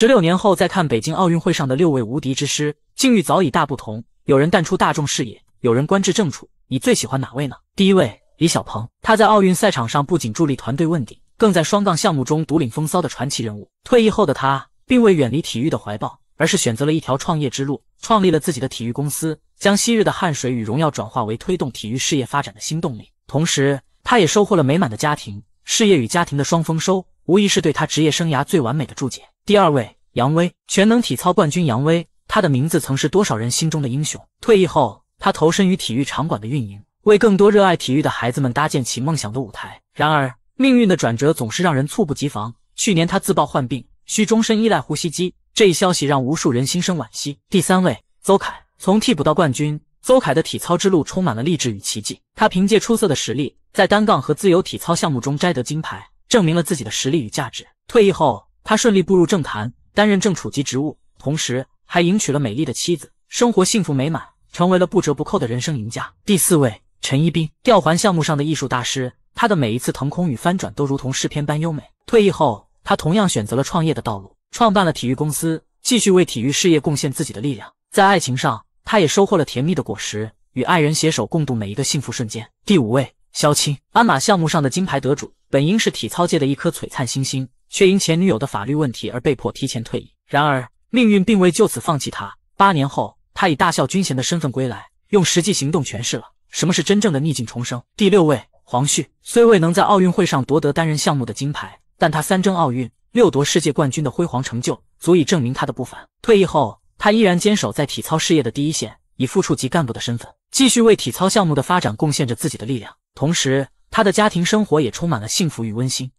十六年后再看北京奥运会上的六位无敌之师，境遇早已大不同。有人淡出大众视野，有人官至正处。你最喜欢哪位呢？第一位李小鹏，他在奥运赛场上不仅助力团队问鼎，更在双杠项目中独领风骚的传奇人物。退役后的他，并未远离体育的怀抱，而是选择了一条创业之路，创立了自己的体育公司，将昔日的汗水与荣耀转化为推动体育事业发展的新动力。同时，他也收获了美满的家庭，事业与家庭的双丰收，无疑是对他职业生涯最完美的注解。第二位，杨威，全能体操冠军杨威，他的名字曾是多少人心中的英雄。退役后，他投身于体育场馆的运营，为更多热爱体育的孩子们搭建起梦想的舞台。然而，命运的转折总是让人猝不及防。去年，他自曝患病，需终身依赖呼吸机，这一消息让无数人心生惋惜。第三位，邹凯，从替补到冠军，邹凯的体操之路充满了励志与奇迹。他凭借出色的实力，在单杠和自由体操项目中摘得金牌，证明了自己的实力与价值。退役后，他顺利步入政坛，担任正处级职务，同时还迎娶了美丽的妻子，生活幸福美满，成为了不折不扣的人生赢家。第四位，陈一冰，吊环项目上的艺术大师，他的每一次腾空与翻转都如同诗篇般优美。退役后，他同样选择了创业的道路，创办了体育公司，继续为体育事业贡献自己的力量。在爱情上，他也收获了甜蜜的果实，与爱人携手共度每一个幸福瞬间。第五位，肖清，鞍马项目上的金牌得主，本应是体操界的一颗璀璨星星。却因前女友的法律问题而被迫提前退役。然而，命运并未就此放弃他。八年后，他以大校军衔的身份归来，用实际行动诠释了什么是真正的逆境重生。第六位，黄旭虽未能在奥运会上夺得单人项目的金牌，但他三争奥运、六夺世界冠军的辉煌成就，足以证明他的不凡。退役后，他依然坚守在体操事业的第一线，以副处级干部的身份，继续为体操项目的发展贡献着自己的力量。同时，他的家庭生活也充满了幸福与温馨。